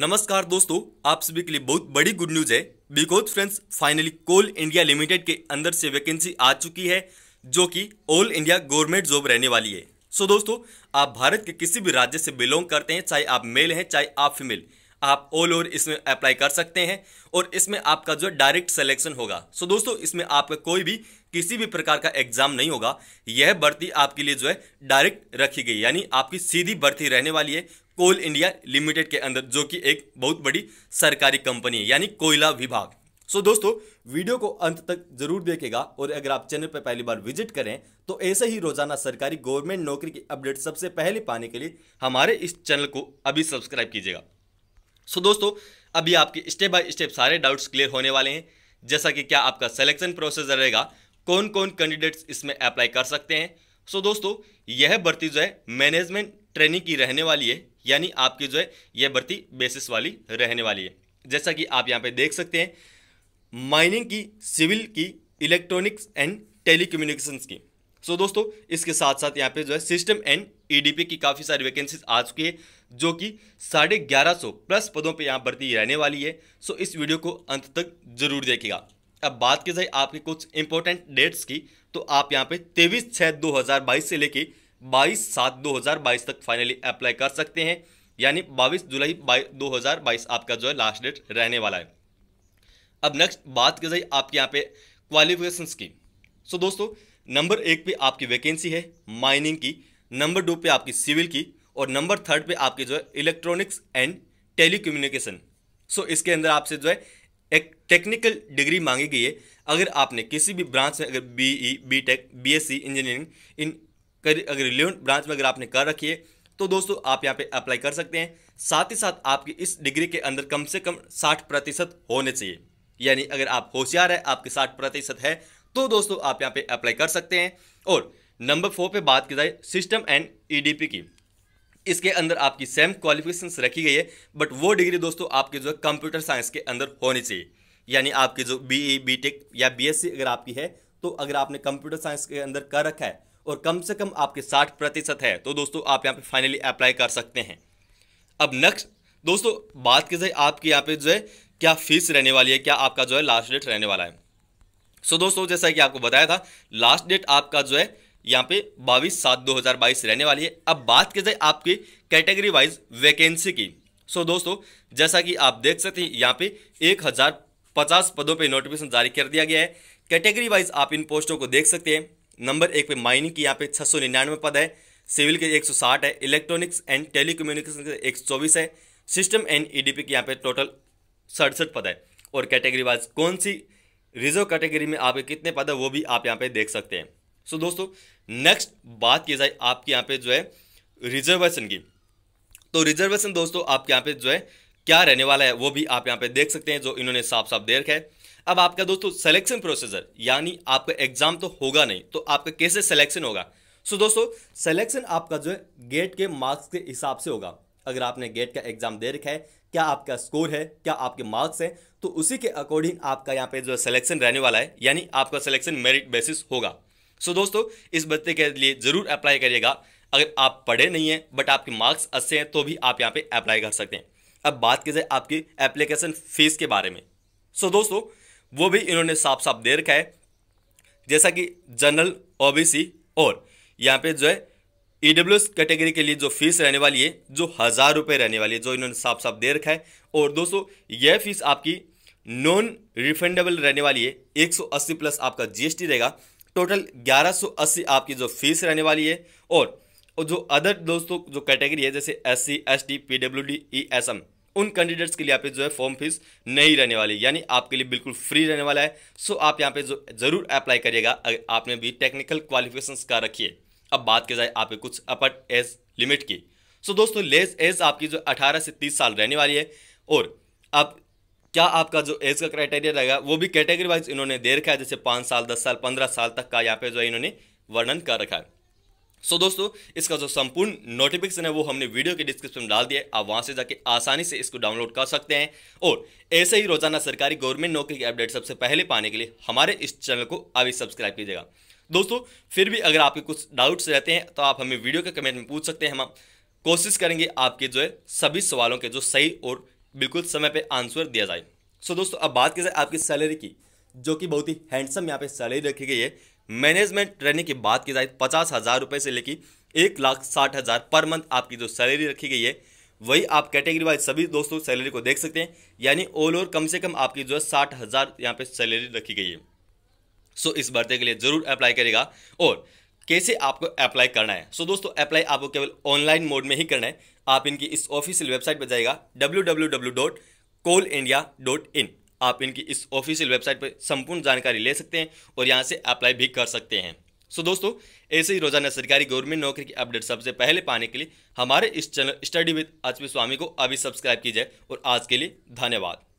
नमस्कार दोस्तों आप सभी के लिए बहुत बड़ी गुड न्यूज है because friends finally Coal India Limited के अंदर से वैकेंसी आ चुकी है जो कि ऑल इंडिया गवर्नमेंट जॉब रहने वाली है सो so दोस्तों आप भारत के किसी भी राज्य से बिलोंग करते हैं चाहे आप मेल हैं चाहे आप फीमेल आप ऑल ओवर इसमें अप्लाई कर सकते हैं और इसमें आपका जो डायरेक्ट सिलेक्शन होगा सो so दोस्तों इसमें आपका कोई भी किसी भी प्रकार का एग्जाम नहीं होगा यह भर्ती आपके लिए जो है डायरेक्ट रखी गई यानी आपकी सीधी भर्ती रहने वाली है कोल इंडिया लिमिटेड के अंदर जो कि एक बहुत बड़ी सरकारी कंपनी है यानी कोयला विभाग सो so, दोस्तों वीडियो को अंत तक जरूर देखेगा और अगर आप चैनल पर पहली बार विजिट करें तो ऐसे ही रोजाना सरकारी गवर्नमेंट नौकरी की अपडेट सबसे पहले पाने के लिए हमारे इस चैनल को अभी सब्सक्राइब कीजिएगा सो so, दोस्तों अभी आपके स्टेप बाय स्टेप सारे डाउट्स क्लियर होने वाले हैं जैसा कि क्या आपका सिलेक्शन प्रोसेस रहेगा कौन कौन कैंडिडेट्स इसमें अप्लाई कर सकते हैं सो so, दोस्तों यह भर्ती जो है मैनेजमेंट ट्रेनिंग की रहने वाली है यानी आपकी जो है यह भर्ती बेसिस वाली रहने वाली है जैसा कि आप यहाँ पे देख सकते हैं माइनिंग की सिविल की इलेक्ट्रॉनिक्स एंड टेली की सो दोस्तों इसके साथ साथ यहाँ पे जो है सिस्टम एंड ईडीपी की काफ़ी सारी वैकेंसीज आ चुकी है जो कि साढ़े ग्यारह सौ प्लस पदों पे यहाँ भर्ती रहने वाली है सो इस वीडियो को अंत तक जरूर देखिएगा अब बात की जाए आपके कुछ इंपॉर्टेंट डेट्स की तो आप यहाँ पे तेईस छः दो हज़ार बाईस से लेके बाईस सात दो हज़ार बाईस तक फाइनली अप्लाई कर सकते हैं यानी बाईस जुलाई दो हज़ार बाईस आपका जो है लास्ट डेट रहने वाला है अब नेक्स्ट बात की जाए आपके यहाँ पे क्वालिफिकेशन की सो दोस्तों नंबर एक पे आपकी वैकेंसी है माइनिंग की नंबर टू पे आपकी सिविल की और नंबर थर्ड पे आपके जो है इलेक्ट्रॉनिक्स एंड टेलीकम्युनिकेशन सो इसके अंदर आपसे जो है एक टेक्निकल डिग्री मांगी गई है अगर आपने किसी भी ब्रांच में अगर BE BTech BSc engineering in कर अगर रिलेवेंट ब्रांच में अगर आपने कर रखी है तो दोस्तों आप यहाँ पे अप्लाई कर सकते हैं साथ ही साथ आपकी इस डिग्री के अंदर कम से कम साठ प्रतिशत होने चाहिए यानी अगर आप होशियार है आपके साठ प्रतिशत है तो दोस्तों आप यहाँ पे अप्लाई कर सकते हैं और नंबर फोर पे बात की जाए सिस्टम एंड ईडीपी की इसके अंदर आपकी सेम क्वालिफिकेशन रखी गई है बट वो डिग्री दोस्तों आपकी जो है कंप्यूटर साइंस के अंदर होनी चाहिए यानी आपकी जो बी ई बी टेक या बी एस सी अगर आपकी है तो अगर आपने कंप्यूटर साइंस के अंदर कर रखा है और कम से कम आपके साठ प्रतिशत है तो दोस्तों आप यहाँ पे फाइनली अप्लाई कर सकते हैं अब नेक्स्ट दोस्तों बात की जाए आपकी यहाँ पे जो है क्या फीस रहने वाली है क्या आपका जो है लास्ट डेट रहने वाला है सो दोस्तों जैसा कि आपको बताया था लास्ट डेट आपका जो है यहाँ पे बाईस सात दो हज़ार बाईस रहने वाली है अब बात की जाए आपकी कैटेगरी वाइज वैकेंसी की सो so, दोस्तों जैसा कि आप देख सकते हैं यहाँ पे एक हज़ार पचास पदों पे नोटिफिकेशन जारी कर दिया गया है कैटेगरी वाइज आप इन पोस्टों को देख सकते हैं नंबर एक पे माइनिंग की यहाँ पे छः सौ निन्यानवे पद है सिविल के एक सौ साठ है इलेक्ट्रॉनिक्स एंड कम्युनिकेशन के एक सौ चौबीस है सिस्टम एंड ईडीपी e की यहाँ पे टोटल सड़सठ पद है और कैटेगरी वाइज कौन सी रिजर्व कैटेगरी में आपके कितने पद है वो भी आप यहाँ पे देख सकते हैं सो दोस्तों नेक्स्ट बात की जाए आपके यहाँ पे जो है रिजर्वेशन की तो रिजर्वेशन दोस्तों आपके यहाँ पे जो है क्या रहने वाला है वो भी आप यहाँ पे देख सकते हैं जो इन्होंने साफ साफ दे रखा है अब आपका दोस्तों सिलेक्शन प्रोसीजर यानी आपका एग्जाम तो होगा नहीं तो आपका कैसे सिलेक्शन होगा सो दोस्तों सिलेक्शन आपका जो है गेट के मार्क्स के हिसाब से होगा अगर आपने गेट का एग्जाम दे रखा है क्या आपका स्कोर है क्या आपके मार्क्स हैं तो उसी के अकॉर्डिंग आपका यहाँ पे जो सिलेक्शन रहने वाला है यानी आपका सिलेक्शन मेरिट बेसिस होगा सो so, दोस्तों इस बच्चे के लिए ज़रूर अप्लाई करिएगा अगर आप पढ़े नहीं हैं बट आपके मार्क्स अच्छे हैं तो भी आप यहाँ पे अप्लाई कर सकते हैं अब बात की जाए आपकी एप्लीकेशन फीस के बारे में सो so, दोस्तों वो भी इन्होंने साफ साफ दे रखा है जैसा कि जनरल ओबीसी और यहाँ पे जो है ई e कैटेगरी के लिए जो फीस रहने वाली है जो हज़ार रुपये रहने वाली है जो इन्होंने साफ साफ दे रखा है और दोस्तों यह फीस आपकी नॉन रिफंडेबल रहने वाली है एक प्लस आपका जी रहेगा टोटल 1180 आपकी जो फीस रहने वाली है और जो अदर दोस्तों जो कैटेगरी है जैसे S C S T P W D E S M उन कैंडिडेट्स के लिए यहाँ पे जो है फॉर्म फीस नहीं रहने वाली यानी आपके लिए बिल्कुल फ्री रहने वाला है सो आप यहाँ पे जो ज़रूर अप्लाई करिएगा अगर आपने भी टेक्निकल क्वालिफिकेशंस का रखिए अब बात की जाए आप कुछ अपर एज लिमिट की सो दोस्तों लेस एज आपकी जो 18 से 30 साल रहने वाली है और अब क्या आपका जो एज का क्राइटेरिया रहेगा वो भी कैटेगरी वाइज इन्होंने दे रखा है जैसे पाँच साल दस साल पंद्रह साल तक का यहाँ पे जो है इन्होंने वर्णन कर रखा है सो so, दोस्तों इसका जो संपूर्ण नोटिफिकेशन है वो हमने वीडियो के डिस्क्रिप्शन में डाल दिया है आप वहां से जाके आसानी से इसको डाउनलोड कर सकते हैं और ऐसे ही रोजाना सरकारी गवर्नमेंट नौकरी की अपडेट सबसे पहले पाने के लिए हमारे इस चैनल को अभी सब्सक्राइब कीजिएगा दोस्तों फिर भी अगर आपके कुछ डाउट्स रहते हैं तो आप हमें वीडियो के कमेंट में पूछ सकते हैं हम कोशिश करेंगे आपके जो है सभी सवालों के जो सही और बिल्कुल समय पर आंसर दिया जाए सो दोस्तों अब बात की जाए आपकी सैलरी की जो कि बहुत ही हैंडसम यहाँ पे सैलरी रखी गई है मैनेजमेंट ट्रेनिंग की बात की जाए तो पचास हज़ार रुपये से लेकर एक लाख साठ हज़ार पर मंथ आपकी जो सैलरी रखी गई है वही आप कैटेगरी वाइज सभी दोस्तों सैलरी को देख सकते हैं यानी ऑल ओवर कम से कम आपकी जो है साठ हज़ार यहाँ पर सैलरी रखी गई है सो इस भर्ती के लिए ज़रूर अप्लाई करेगा और कैसे आपको अप्लाई करना है सो दोस्तों अप्लाई आपको केवल ऑनलाइन मोड में ही करना है आप इनकी इस ऑफिशियल वेबसाइट पर जाएगा W W W dot coal India dot in आप इनकी इस ऑफिशियल वेबसाइट पर संपूर्ण जानकारी ले सकते हैं और यहाँ से अप्लाई भी कर सकते हैं सो दोस्तों ऐसे ही रोजाना सरकारी गवर्नमेंट नौकरी की अपडेट सबसे पहले पाने के लिए हमारे इस चैनल स्टडी विद अचवी स्वामी को अभी सब्सक्राइब कीजिए और आज के लिए धन्यवाद